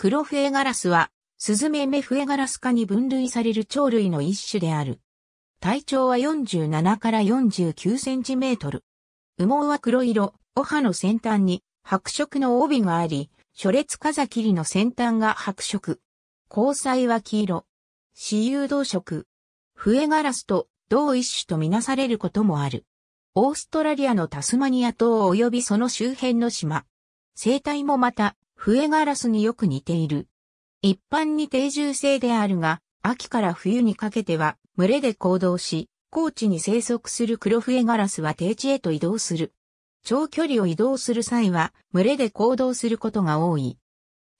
黒笛ガラスは、スズメメフエガラス科に分類される鳥類の一種である。体長は47から49センチメートル。羽毛は黒色、お歯の先端に白色の帯があり、初列風切りの先端が白色。交際は黄色。私有動色。笛ガラスと同一種とみなされることもある。オーストラリアのタスマニア島及びその周辺の島。生態もまた笛ガラスによく似ている。一般に定住性であるが、秋から冬にかけては群れで行動し、高地に生息する黒笛ガラスは低地へと移動する。長距離を移動する際は群れで行動することが多い。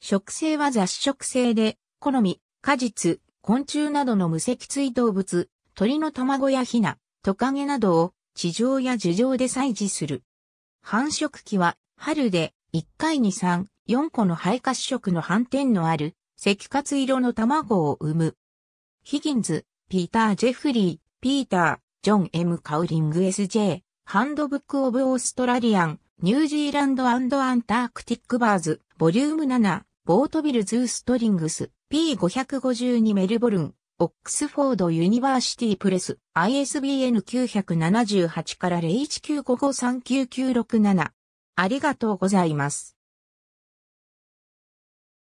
食性は雑食性で、好み、果実、昆虫などの無脊椎動物、鳥の卵やヒナ、トカゲなどを地上や樹上で採取する。繁殖期は春で1回に3、4個の肺褐色の斑点のある赤褐色の卵を産む。ヒギンズ、ピーター・ジェフリー、ピーター、ジョン・ M・ カウリング SJ、ハンドブック・オブ・オーストラリアン、ニュージーランドアンタークティック・バーズ、ボリューム7、ボートビル・ズーストリングス、P552 メルボルン、オックスフォード・ユニバーシティ・プレス、ISBN 978から0195539967。ありがとうございます。